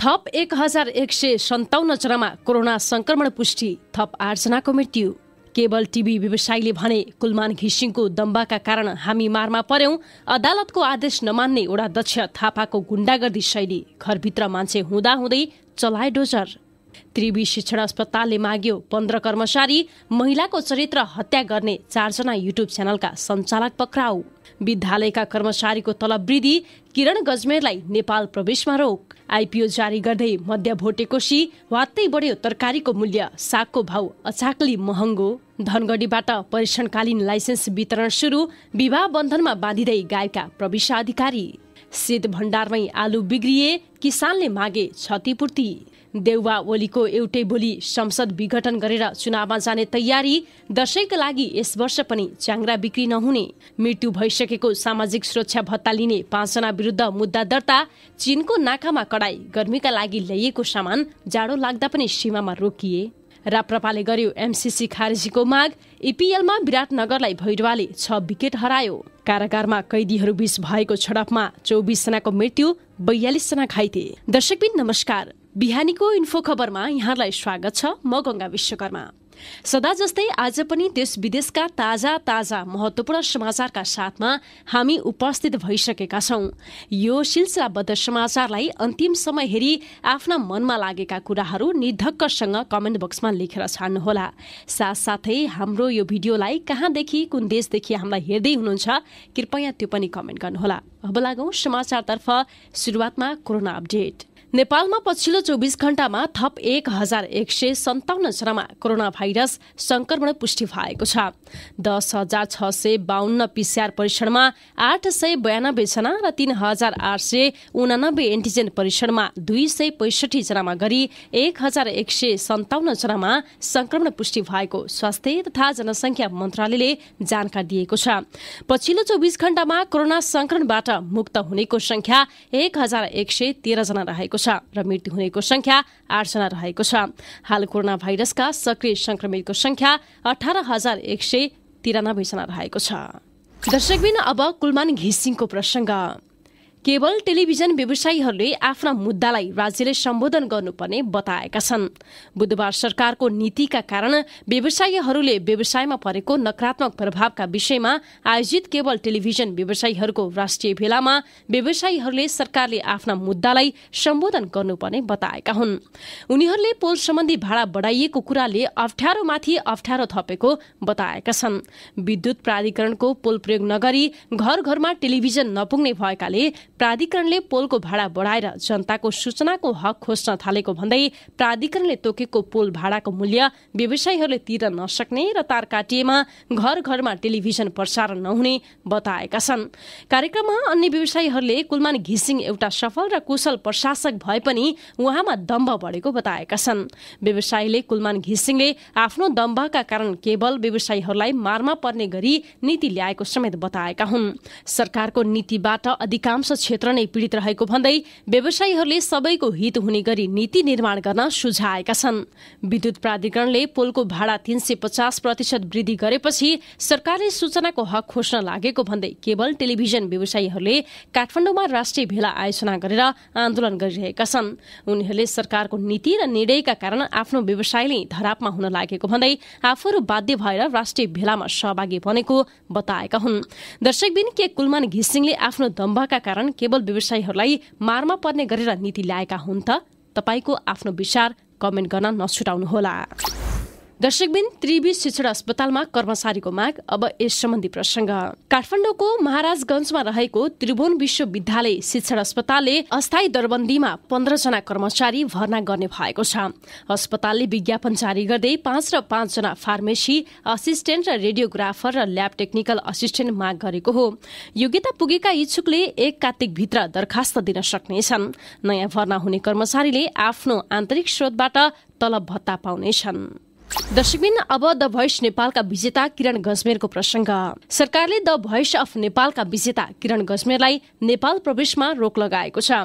थप एक हजार एक सय सन्ताउन्न जनामा कोरोना संक्रमण पुष्टि थप आठजनाको मृत्यु केबल टिभी व्यवसायीले भने कुलमान घिसिङको दम्बाका कारण हामी मारमा पर्यौं अदालतको आदेश नमान्ने दक्ष थापाको गुण्डागर्दी शैली घरभित्र मान्छे हुँदाहुँदै चलाए डोजर त्रिवी शिक्षण अस्पतालले माग्यो पन्ध्र कर्मचारी महिलाको चरित्र हत्या गर्ने चारजना युट्युब च्यानलका सञ्चालक पक्राउ विद्यालयका कर्मचारीको तलब वृद्धि किरण गजमेरलाई नेपाल प्रवेशमा रोक आइपिओ जारी गर्दै मध्य भोटेकोसी वात्तै बढ्यो तरकारीको मूल्य सागको भाउ अचाक्ली महँगो धनगढीबाट परीक्षणकालीन लाइसेन्स वितरण सुरु विवाह बन्धनमा बाँधिँदै गाएका प्रविश अधिकारी शीत भण्डारमै आलु बिग्रिए किसानले मागे क्षतिपूर्ति देउवा ओलीको एउटै बोली संसद विघटन गरेर चुनावमा जाने तयारी दशैंका लागि यस वर्ष पनि च्याङ्रा बिक्री नहुने मृत्यु भइसकेको सामाजिक सुरक्षा भत्ता लिने पाँचजना विरुद्ध मुद्दा दर्ता चीनको नाकामा कडाई गर्मीका लागि ल्याइएको सामान जाडो लाग्दा पनि सीमामा रोकिए राप्रपाले गर्यो एमसिसी खारेजीको माग इपिएलमा विराटनगरलाई भैरवाले छ विकेट हरायो कारागारमा कैदीहरू बीच भएको झडपमा चौबिसजनाको मृत्यु बयालिसजना घाइते दर्शकबिन नमस्कार बिहानीको इन्फो खबरमा यहाँलाई स्वागत छ म गङ्गा विश्वकर्मा सदा जस्तै आज पनि देश विदेशका ताजा ताजा महत्त्वपूर्ण समाचारका साथमा हामी उपस्थित भइसकेका छौँ यो सिलसिलाबद्ध समाचारलाई अन्तिम समय हेरी आफ्ना मनमा लागेका कुराहरू निर्धक्कसँग कमेन्ट बक्समा लेखेर छाड्नुहोला साथसाथै हाम्रो यो भिडियोलाई कहाँदेखि कुन देशदेखि हामीलाई हेर्दै हुनुहुन्छ कृपया त्यो पनि कमेन्ट गर्नुहोला अब लागौँ समाचारतर्फ सुरुवातमा कोरोना अपडेट नेपालमा पछिल्लो चौबिस घण्टामा थप एक हजार एक सय सन्ताउन्नजनामा कोरोना भाइरस संक्रमण पुष्टि भएको छ दस हजार छ सय बाहन्न पिसिआर परीक्षणमा आठ सय बयानब्बेजना र तीन हजार आठ सय उनानब्बे एन्टिजेन परीक्षणमा दुई सय पैसठी जनामा गरी एक हजार एक सय सन्ताउन्नजनामा संक्रमण पुष्टि भएको स्वास्थ्य तथा जनसङ्ख्या मन्त्रालयले जानकारी दिएको छ पछिल्लो चौबिस घण्टामा कोरोना संक्रमणबाट मुक्त हुनेको संख्या एक हजार एक सय तेह्रजना रहेको छ र मृत्यु हुनेको संख्या आठजना रहेको छ हाल कोरोना भाइरसका सक्रिय संक्रमितको संख्या अठार हजार एक सय तिरानब्बेजना रहेको छ दर्शकबिन अब कुलमान घिसिङको प्रसङ्ग केवल टेलिभिजन व्यवसायीहरूले आफ्ना मुद्दालाई राज्यले सम्बोधन गर्नुपर्ने बताएका छन् बुधबार सरकारको नीतिका कारण व्यवसायीहरूले व्यवसायमा परेको नकारात्मक प्रभावका विषयमा आयोजित केवल टेलिभिजन व्यवसायीहरूको राष्ट्रिय भेलामा व्यवसायीहरूले सरकारले आफ्ना मुद्दालाई सम्बोधन गर्नुपर्ने बताएका हुन् उनीहरूले पोल सम्बन्धी भाडा बढाइएको कुराले अप्ठ्यारोमाथि अप्ठ्यारो थपेको बताएका छन् विद्युत प्राधिकरणको पोल प्रयोग नगरी घर घरमा टेलिभिजन नपुग्ने भएकाले प्राधिकरणले पोलको भाडा बढाएर जनताको सूचनाको हक खोज्न थालेको भन्दै प्राधिकरणले तोकेको पोल भाडाको मूल्य व्यवसायीहरूले तिर्न नसक्ने र तार काटिएमा घर घरमा टेलिभिजन प्रसारण नहुने बताएका छन् कार्यक्रममा अन्य व्यवसायीहरूले कुलमान घिसिङ एउटा सफल र कुशल प्रशासक भए पनि उहाँमा दम्भ बढेको बताएका छन् व्यवसायीले कुलमान घिसिङले आफ्नो दम्भका कारण केवल व्यवसायीहरूलाई मारमा पर्ने गरी नीति ल्याएको समेत बताएका हुन् सरकारको नीतिबाट अधिकांश क्षेत्र नै पीडित रहेको भन्दै व्यवसायीहरूले सबैको हित हुने गरी नीति निर्माण गर्न सुझाएका छन् विद्युत प्राधिकरणले पोलको भाडा तीन सय पचास प्रतिशत वृद्धि गरेपछि सरकारले सूचनाको हक खोज्न लागेको भन्दै केवल टेलिभिजन व्यवसायीहरूले काठमाडौँमा राष्ट्रिय भेला आयोजना गरेर आन्दोलन गरिरहेका छन् उनीहरूले सरकारको नीति र निर्णयका कारण आफ्नो व्यवसाय नै धरापमा हुन लागेको भन्दै आफूहरू बाध्य भएर राष्ट्रिय भेलामा सहभागी बनेको बताएका हुन् दर्शकबिन के कुलमान घिसिङले आफ्नो दम्भका कारण केवल व्यवसायीहरूलाई मारमा पर्ने गरेर नीति ल्याएका हुन् त तपाईँको आफ्नो विचार कमेन्ट गर्न नछुटाउनुहोला दर्शकबिन त्रिवी शिक्षण अस्पतालमा कर्मचारीको माग अब यस सम्बन्धी प्रसङ्ग काठमाडौँको महाराजगञ्जमा रहेको त्रिभुवन विश्वविद्यालय शिक्षण अस्पतालले अस्थायी दरबन्दीमा पन्ध्रजना कर्मचारी भर्ना गर्ने भएको छ अस्पतालले विज्ञापन जारी गर्दै पाँच र पाँचजना फार्मेसी असिस्टेन्ट र रेडियोग्राफर र ल्याब टेक्निकल असिस्टेन्ट माग गरेको हो योग्यता पुगेका इच्छुकले एक कात्तिकभित्र दरखास्त दिन सक्नेछन् नयाँ भर्ना हुने कर्मचारीले आफ्नो आन्तरिक स्रोतबाट तलब भत्ता पाउनेछन् दर्शकबिन अब द भोइस नेपालका विजेता किरण गजमेरको प्रसङ्ग सरकारले द भोइस अफ नेपालका विजेता किरण गजमेरलाई नेपाल प्रवेशमा रोक लगाएको छ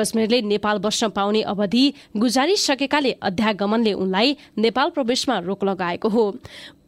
गजमेरले नेपाल बस्न पाउने अवधि गुजारिसकेकाले अध्यागमनले उनलाई नेपाल प्रवेशमा रोक लगाएको हो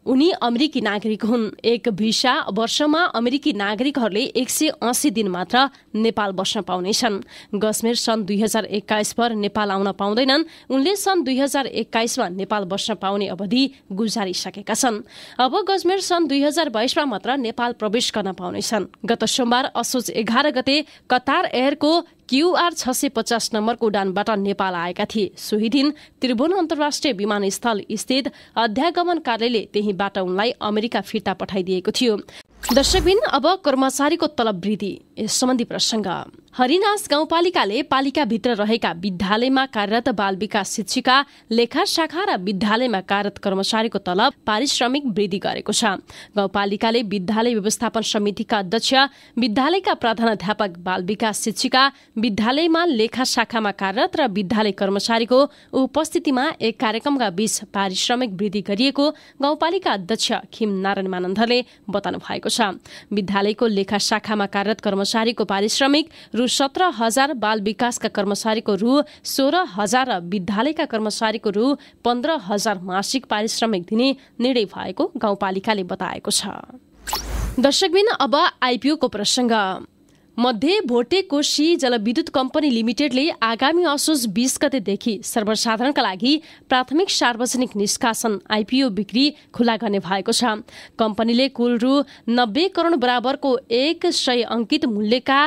उनी अमेरिकी नागरिक हुन् एक भिसा वर्षमा अमेरिकी नागरिकहरूले एक सय असी दिन मात्र नेपाल बस्न पाउनेछन् गश्मीर सन् दुई हजार एक्काइसभर नेपाल आउन पाउँदैनन् उनले सन् दुई हजार एक्काइसमा नेपाल बस्न पाउने अवधि गुजारिसकेका छन् अब गजमेर सन् दुई हजार बाइसमा मात्र नेपाल प्रवेश गर्न पाउनेछन् गत सोमबार असोज एघार गते कतार एयरको क्युआर छ सय पचास नम्बरको उडानबाट नेपाल आएका थिए सोही दिन त्रिभुवन अन्तर्राष्ट्रिय विमानस्थल स्थित अध्यागमन कार्यालयले त्यहीँबाट उनलाई अमेरिका फिर्ता पठाइदिएको थियो दर्शकबिन अब कर्मचारीको तलब वृद्धि यस सम्बन्धी प्रसङ्ग हरिनाश गाउँपालिकाले पालिकाभित्र रहेका विद्यालयमा कार्यरत बाल विकास शिक्षिका लेखा शाखा र विद्यालयमा कार्यरत कर्मचारीको तलब पारिश्रमिक वृद्धि गरेको छ गाउँपालिकाले विद्यालय व्यवस्थापन समितिका अध्यक्ष विद्यालयका प्रधानाध्यापक बाल विकास शिक्षिका विद्यालयमा लेखा शाखामा कार्यरत र विद्यालय कर्मचारीको उपस्थितिमा एक कार्यक्रमका बीच पारिश्रमिक वृद्धि गरिएको गाउँपालिका अध्यक्ष खिम नारायण मानन्दले बताउनु भएको छ विद्यालयको लेखा शाखामा कार्यरत कर्मचारी कर्मचारीको पारिश्रमिक रु सत्र हजार बाल विकासका कर्मचारीको रु सोह्र हजार र विद्यालयका कर्मचारीको रु पन्ध्र हजार मासिक पारिश्रमिक दिने निर्णय भएको गाउँपालिकाले बताएको छ दर्शकबिन अब आइपिओको प्रसङ्ग मध्य भोटे कोशी जलविद्युत कम्पनी लिमिटेडले आगामी असोज बिस गतेदेखि सर्वसाधारणका लागि प्राथमिक सार्वजनिक निष्कासन आइपिओ बिक्री खुला गर्ने भएको छ कम्पनीले कुल रु नब्बे करोड बराबरको एक सय अङ्कित मूल्यका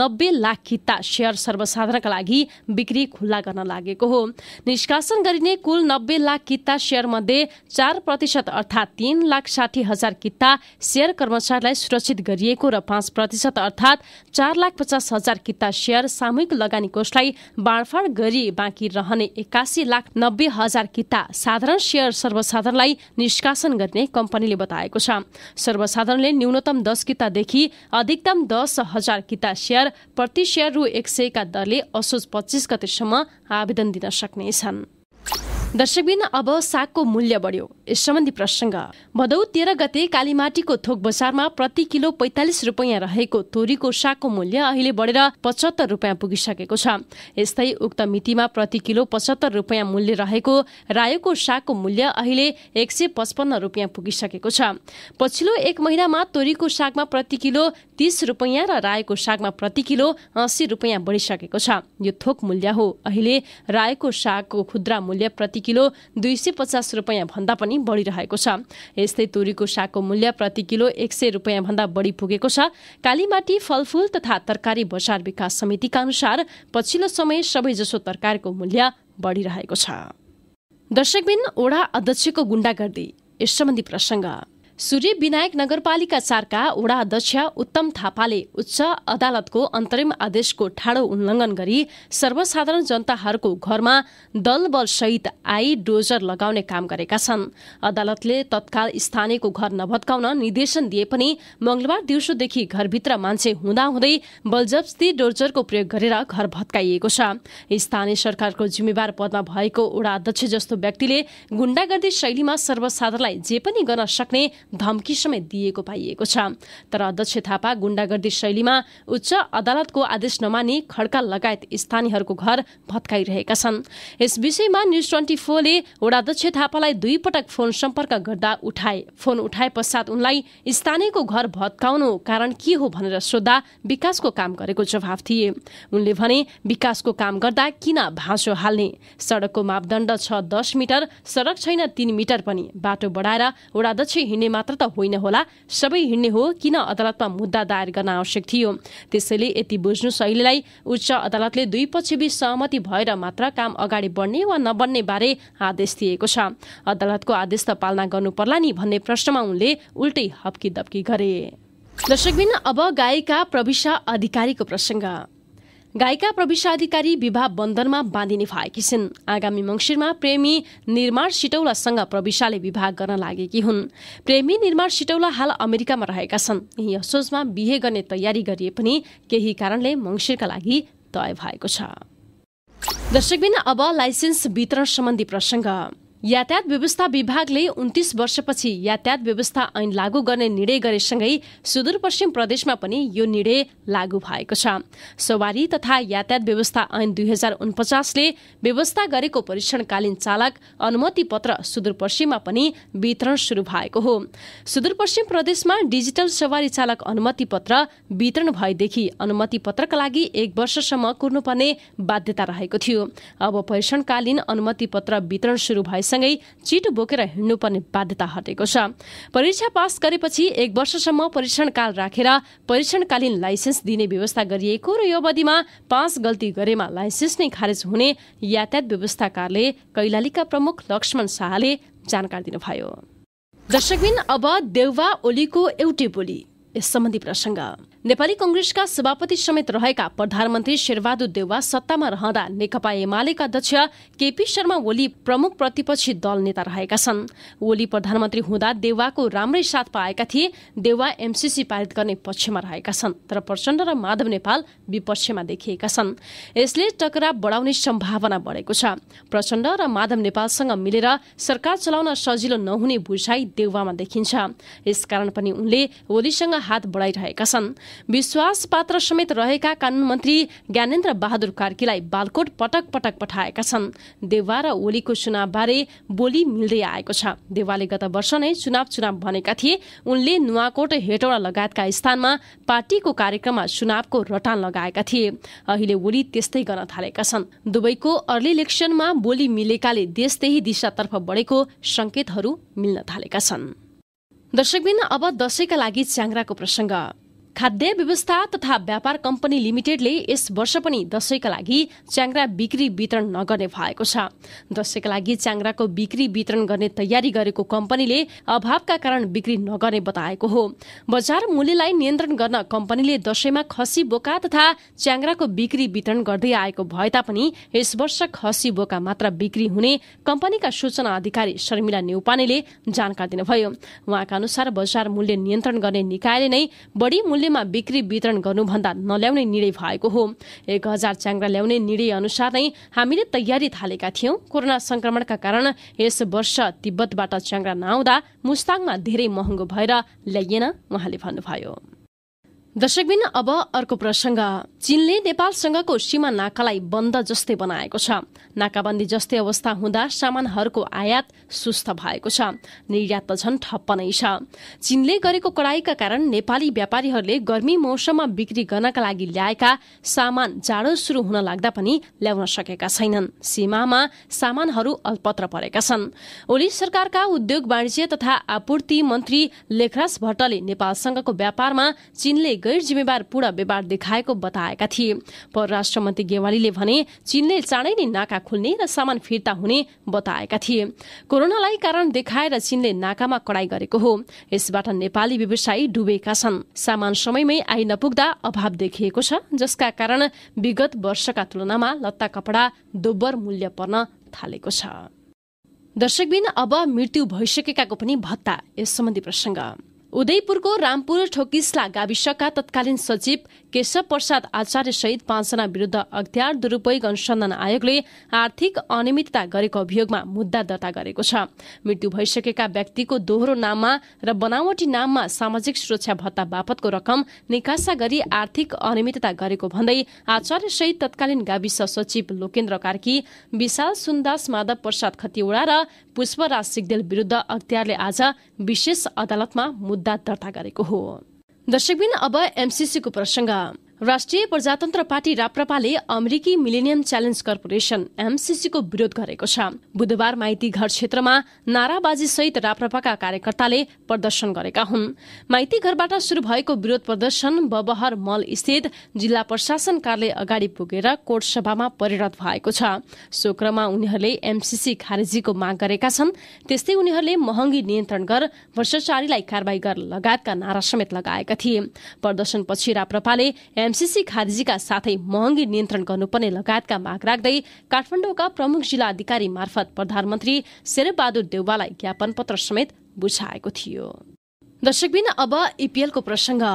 नब्बे लाख किता सेयर सर्वसाधारणका लागि बिक्री खुल्ला गर्न लागेको हो निष्कासन गरिने कुल नब्बे लाख किता मध्ये चार प्रतिशत अर्थात् तीन लाख साठी हजार किता सेयर कर्मचारीलाई सुरक्षित गरिएको र पाँच प्रतिशत अर्थात् चार लाख पचास हजार किता सेयर सामूहिक लगानी कोषलाई बाँडफाँड गरी बाँकी रहने एक्कासी लाख नब्बे हजार किता साधारण सेयर सर्वसाधारणलाई निष्कासन गर्ने कम्पनीले बताएको छ सर्वसाधारणले न्यूनतम दस कितादेखि अधिकतम दस हजार किता सेयर प्रति सेयर रु एक सयका दरले असोज पच्चिस गतेसम्म आवेदन दिन सक्नेछन् दर्शकबिन अब सागको मूल्य बढ्यो यस सम्बन्धी प्रसङ्ग भदौ तेह्र गते कालीमाटीको थोक बजारमा प्रति किलो पैँतालिस रुपियाँ रहेको तोरीको सागको मूल्य अहिले बढेर पचहत्तर रुपियाँ पुगिसकेको छ यस्तै उक्त मितिमा प्रति किलो पचहत्तर रुपियाँ मूल्य रहेको रायोको सागको मूल्य अहिले एक सय पचपन्न रुपियाँ पुगिसकेको छ पछिल्लो एक महिनामा तोरीको सागमा प्रति किलो तिस रुपियाँ र रायोको सागमा प्रति किलो अस्सी रुपियाँ बढिसकेको छ यो थोक मूल्य हो अहिले रायोको सागको खुद्रा मूल्य प्रति प्रति किलो दुई सय पचास रुपियाँ भन्दा पनि बढिरहेको छ यस्तै तोरीको सागको मूल्य प्रति किलो एक सय रुपियाँ भन्दा बढी पुगेको छ कालीमाटी फलफूल तथा तरकारी बजार विकास समितिका अनुसार पछिल्लो समय सबैजसो तरकारीको मूल्य बढिरहेको छ दर्शकबिन ओडा अध्यक्षको गुण्डागर्दी यस सम्बन्धी प्रसङ्ग सूर्य विनायक नगरपालिका चारका वडा अध्यक्ष उत्तम थापाले उच्च अदालतको अन्तरिम आदेशको ठाडो उल्लङ्घन गरी सर्वसाधारण जनताहरूको घरमा दल बलसहित आई डोजर लगाउने काम गरेका छन् अदालतले तत्काल स्थानीयको घर नभत्काउन निर्देशन दिए पनि मंगलबार दिउँसोदेखि घरभित्र मान्छे हुँदाहुँदै बलजब्स्ती डोजरको प्रयोग गरेर घर भत्काइएको छ स्थानीय सरकारको जिम्मेवार पदमा भएको वडा अध्यक्ष जस्तो व्यक्तिले गुण्डागर्दी शैलीमा सर्वसाधारणलाई जे पनि गर्न सक्ने धम्की समेत दिएको पाइएको छ तर अध्यक्ष थापा गुण्डागर्दी शैलीमा उच्च अदालतको आदेश नमानी खड्का लगायत स्थानीयहरूको घर भत्काइरहेका छन् यस विषयमा न्युज ट्वेन्टी फोरले वडाध्यक्ष थापालाई दुई पटक फोन सम्पर्क गर्दा उठाए फोन उठाए पश्चात उनलाई स्थानीयको घर भत्काउनु कारण के हो भनेर सोद्धा विकासको काम गरेको जवाफ थिए उनले भने विकासको काम गर्दा किन भाँसो हाल्ने सडकको मापदण्ड छ दस मिटर सडक छैन तीन मिटर पनि बाटो बढाएर वडाध्यक्ष हिँड्नेमा मात्र त होइन होला सबै हिँड्ने हो किन अदालतमा मुद्दा दायर गर्न आवश्यक थियो त्यसैले यति बुझ्नु शैलीलाई उच्च अदालतले दुई पक्षबीच सहमति भएर मात्र काम अगाडि बढ्ने वा नबढ्ने बारे आदेश दिएको छ अदालतको आदेश त पालना गर्नुपर्ला नि भन्ने प्रश्नमा उनले उल्टै हप्की दप्की गरे दर्शकबिन अब गायिका प्रविशा अधिकारीको प्रसङ्ग गायिका प्रविशाधिकारी विवाह बन्धनमा बाँधिने भएकी छिन् आगामी मङ्सिरमा प्रेमी निर्माण सिटौलासँग प्रविशाले विवाह गर्न लागेकी हुन् प्रेमी निर्माण सिटौला हाल अमेरिकामा रहेका छन् यही असोजमा बिहे गर्ने तयारी गरिए पनि केही कारणले मङ्सिरका लागि तय भएको छ दर्शकबिन अब लाइसेन्स वितरण सम्बन्धी प्रसङ्ग यातायात व्यवस्था विभागले उन्तिस वर्षपछि यातायात व्यवस्था ऐन लागू गर्ने निर्णय गरेसँगै सुदूरपश्चिम प्रदेशमा पनि यो निर्णय लागू भएको छ सवारी तथा यातायात व्यवस्था ऐन दुई हजार उनपचासले व्यवस्था गरेको परीक्षणकालीन चालक अनुमति पत्र सुदूरपश्चिममा पनि वितरण सुरु भएको हो सुदूरपश्चिम प्रदेशमा डिजिटल सवारी चालक अनुमति पत्र वितरण भएदेखि अनुमति पत्रका लागि एक वर्षसम्म कुर्नुपर्ने बाध्यता रहेको थियो अब परीक्षणकालीन अनुमति पत्र वितरण सुरु भए सँगै चिट बोकेर हिँड्नुपर्ने बाध्यता हटेको छ परीक्षा पास गरेपछि एक वर्षसम्म परीक्षणकाल राखेर रा, परीक्षणकालीन लाइसेन्स दिने व्यवस्था गरिएको र यो अवधिमा पाँच गल्ती गरेमा लाइसेन्स नै खारेज हुने यातायात व्यवस्थाकारले कैलालीका प्रमुख लक्ष्मण शाहले जानकारी दिनुभयो दर्शकबिन अब देउवा ओलीको एउटै बोली यस सम्बन्धी प्रसङ्ग नेपाली कंग्रेसका सभापति समेत रहेका प्रधानमन्त्री शेरबहादुर देउवा सत्तामा रहँदा नेकपा एमालेका अध्यक्ष केपी शर्मा ओली प्रमुख प्रतिपक्षी दल नेता रहेका छन् ओली प्रधानमन्त्री हुँदा देउवाको राम्रै साथ पाएका थिए देउवा एमसिसी पारित गर्ने पक्षमा रहेका छन् तर प्रचण्ड र माधव नेपाल विपक्षमा देखिएका छन् यसले टकराव बढाउने सम्भावना बढेको छ प्रचण्ड र माधव नेपालसँग मिलेर सरकार चलाउन सजिलो नहुने बुझाइ देउवामा देखिन्छ यसकारण पनि उनले ओलीसँग हात बढाइरहेका छन् विश्वास पात्र समेत रहेका कानून मन्त्री ज्ञानेन्द्र बहादुर कार्कीलाई बालकोट पटक पटक पठाएका छन् देवा र ओलीको चुनावबारे बोली मिल्दै आएको छ देवाले गत वर्ष नै चुनाव चुनाव भनेका थिए उनले नुवाकोट हेटौडा लगायतका स्थानमा पार्टीको कार्यक्रममा चुनावको रटान लगाएका थिए अहिले ओली त्यस्तै गर्न थालेका छन् दुवैको अर्ली इलेक्सनमा बोली मिलेकाले देश त्यही दिशातर्फ बढेको सङ्केतहरू मिल्न थालेका छन् दर्शकबिन अब दसैँका लागि च्याङ्राको प्रसङ्ग खाद्य व्यवस्था तथा व्यापार कम्पनी लिमिटेडले यस वर्ष पनि दसैँका लागि च्याङ्रा बिक्री वितरण नगर्ने भएको छ दसैँका लागि च्याङ्राको बिक्री वितरण गर्ने तयारी गरेको कम्पनीले अभावका कारण बिक्री नगर्ने बताएको हो बजार मूल्यलाई नियन्त्रण गर्न कम्पनीले दसैँमा खसी बोका तथा च्याङ्राको बिक्री वितरण गर्दै आएको भए तापनि यस वर्ष खसी बोका मात्र बिक्री हुने कम्पनीका सूचना अधिकारी शर्मिला नेउपानेले जानकारी दिनुभयो उहाँका अनुसार बजार मूल्य नियन्त्रण गर्ने निकायले नै बढी मूल्यमा बिक्री वितरण गर्नुभन्दा नल्याउने निर्णय भएको हो एक हजार च्याङ्रा ल्याउने निर्णय अनुसार नै हामीले तयारी थालेका थियौँ कोरोना संक्रमणका कारण यस वर्ष तिब्बतबाट च्याङ्रा नआउँदा मुस्ताङमा धेरै महँगो भएर ल्याइएन उहाँले भन्नुभयो दर्शकबिन अब अर्को प्रसङ्ग चीनले नेपालसँगको सीमा नाकालाई बन्द जस्तै बनाएको छ नाकाबन्दी जस्तै अवस्था हुँदा सामानहरूको आयात सुस्त भएको छ निर्यात त झन् ठप्प नै छ चीनले गरेको कडाईका कारण नेपाली व्यापारीहरूले गर्मी मौसममा बिक्री गर्नका लागि ल्याएका सामान जाडो सुरु हुन लाग्दा पनि ल्याउन सकेका छैनन् सीमामा सामानहरू अल्पत्र परेका छन् ओली सरकारका उद्योग वाणिज्य तथा आपूर्ति मन्त्री लेखराज भट्टले नेपालसँगको व्यापारमा चीनले गैर जिम्मेवार पूर्ण व्यवहार देखाएको बताएका थिए परराष्ट्र मन्त्री गेवालीले भने चीनले चाँडै नै नाका खुल्ने र सामान फिर्ता हुने बताएका थिए कोरोनालाई कारण देखाएर चीनले नाकामा कडाई गरेको हो यसबाट नेपाली व्यवसायी डुबेका छन् सामान समयमै आइ नपुग्दा अभाव देखिएको छ जसका कारण विगत वर्षका तुलनामा लत्ता कपडा दोब्बर मूल्य पर्न थालेको छ दर्शकबिन अब मृत्यु भइसकेकाको पनि भत्ता यस सम्बन्धी प्रसङ्ग उदयपुरको रामपुर ठोकिस्ला गाविसका तत्कालीन सचिव केशव प्रसाद आचार्य सहित पाँचजना विरुद्ध अख्तियार दुरूपयोग अनुसन्धान आयोगले आर्थिक अनियमितता गरेको अभियोगमा मुद्दा दर्ता गरेको छ मृत्यु भइसकेका व्यक्तिको दोहोरो नाममा र बनावटी नाममा सामाजिक सुरक्षा भत्ता बापतको रकम निकासा गरी आर्थिक अनियमितता गरेको भन्दै आचार्य सहित तत्कालीन गाविस सचिव लोकेन्द्र कार्की विशाल सुन्दास माधव प्रसाद खतिवड़ा र पुष्पराज सिग्देल विरुद्ध अख्तियारले आज विशेष अदालतमा मुद्दा मुद्दा दर्ता गरेको हो दर्शकबिन अब एमसिसीको प्रसङ्ग राष्ट्रिय प्रजातन्त्र पार्टी राप्रपाले अमेरिकी मिलेनियम च्यालेन्ज कर्पोरेशन एमसिसीको विरोध गरेको छ बुधबार माइतीघर क्षेत्रमा नाराबाजी सहित राप्रपाका कार्यकर्ताले प्रदर्शन गरेका हुन् माइतीघरबाट शुरू भएको विरोध प्रदर्शन बबहर मल स्थित जिल्ला प्रशासन कार्यालय अगाडि पुगेर कोर्ट सभामा परिणत भएको छ शोक्रमा उनीहरूले एमसिसी खारेजीको माग गरेका छन् त्यस्तै उनीहरूले महँगी नियन्त्रण गर भ्रष्टाचारीलाई कारवाही गर लगायतका नारा समेत लगाएका थिए प्रदर्शनपछि राप्रपाले एमसिसी खारेजीका साथै महँगी नियन्त्रण गर्नुपर्ने लगायतका माग राख्दै काठमाडौँका प्रमुख जिल्ला अधिकारी मार्फत प्रधानमन्त्री शेरबहादुर देउवालाई ज्ञापन पत्र समेत बुझाएको थियो दर्शकबिन अब इपिएलको प्रसङ्ग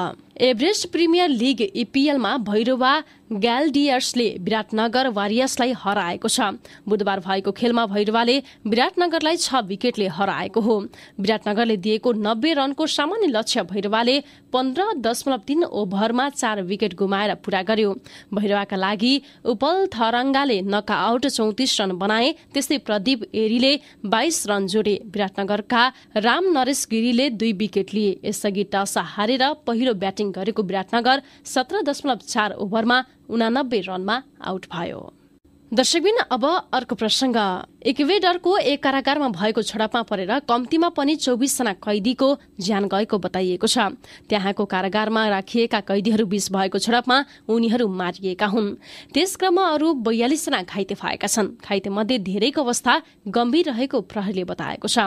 एभरेस्ट प्रिमियर लिग इपिएलमा भैरवा ग्यालडियर्सले विराटनगर वारियर्सलाई हराएको छ बुधबार भएको खेलमा भैरवाले विराटनगरलाई छ विकेटले हराएको हो विराटनगरले दिएको नब्बे रनको सामान्य लक्ष्य भैरवाले पन्ध्र दशमलव तीन ओभरमा चार विकेट गुमाएर पूरा गर्यो भैरवाका लागि उपल थरङ्गाले नका आउट चौतिस रन बनाए त्यस्तै प्रदीप एरीले बाइस रन जोडे विराटनगरका राम नरेश गिरीले दुई विकेट लिए यसअघि टस हारेर पहिलो ब्याटिङ ब्याटिङ गरेको विराटनगर सत्र दशमलव चार ओभरमा उनानब्बे रनमा आउट भयो दर्शकबिन अब अर्को प्रसङ्ग इक्वेडरको एक कारागारमा भएको झडपमा परेर कम्तीमा पनि चौबिसजना कैदीको ज्यान गएको बताइएको छ त्यहाँको कारागारमा राखिएका कैदीहरू बीच भएको झडपमा उनीहरू मारिएका हुन् त्यसक्रममा अरू बयालिसजना घाइते भएका छन् घाइते मध्ये धेरैको अवस्था गम्भीर रहेको प्रहरीले बताएको छ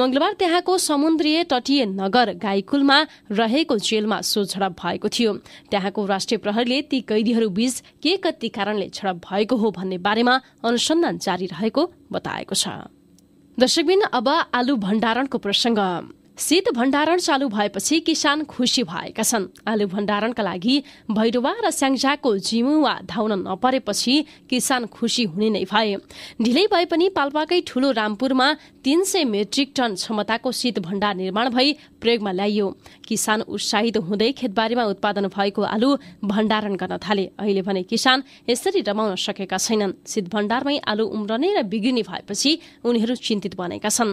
मंगलबार त्यहाँको समुद्रीय तटीय नगर गाईकुलमा रहेको जेलमा सो झडप भएको थियो त्यहाँको राष्ट्रिय प्रहरीले ती कैदीहरू बीच के कति कारणले झडप भएको हो भन्ने बारेमा अनुसन्धान जारी रहेको बताएको छ दर्शकबिन अब आलु भण्डारणको प्रसङ्ग शीत भण्डारण चालू भएपछि किसान खुसी भएका छन् आलु भण्डारणका लागि भैरवा र स्याङ्जाको जिमुवा धाउन नपरेपछि किसान खुसी हुने नै भए ढिलै भए पनि पाल्पाकै ठुलो रामपुरमा तीन सय मेट्रिक टन क्षमताको शीत भण्डार निर्माण भई प्रयोगमा ल्याइयो किसान उत्साहित हुँदै खेतबारीमा उत्पादन भएको आलु भण्डारण गर्न थाले अहिले भने किसान यसरी रमाउन सकेका छैनन् शीत भण्डारमै आलु उम्रने र बिग्रिने भएपछि उनीहरू चिन्तित बनेका छन्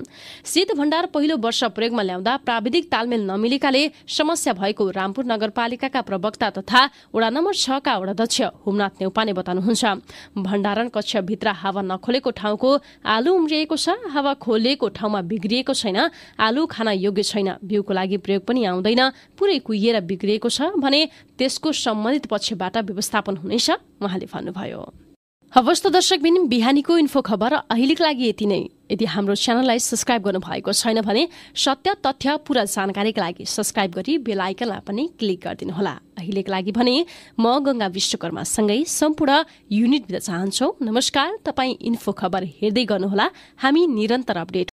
शीत भण्डार पहिलो वर्ष प्रयोगमा ल्याउँदा प्राविधिक तालमेल नमिलेकाले समस्या भएको रामपुर नगरपालिकाका प्रवक्ता तथा वडा नम्बर छका वडाध्यक्ष हुमनाथ नेउपाने बताउनुहुन्छ भण्डारण कक्षभित्र हावा नखोलेको ठाउँको आलु उम्रिएको छ हावा खोलिएको ठाउँमा बिग्रिएको छैन आलु खान योग्य छैन बिउको लागि प्रयोग पनि आउँदैन पुरै कुहिएर बिग्रिएको छ भने त्यसको सम्बन्धित पक्षबाट व्यवस्थापन हुनेछ उहाँले भन्नुभयो हवस् त दर्शक बिन बिहानीको इन्फो खबर अहिलेको लागि यति नै यदि हाम्रो च्यानललाई सब्सक्राइब गर्नुभएको छैन भने सत्य तथ्य पुरा जानकारीका लागि सब्सक्राइब गरी बेलायकनलाई पनि क्लिक गरिदिनुहोला अहिलेको लागि भने म गङ्गा विश्वकर्मासँगै सम्पूर्ण युनिट दिन चाहन्छौ नमस्कार तपाईँ इन्फो खबर हेर्दै गर्नुहोला हामी निरन्तर अपडेट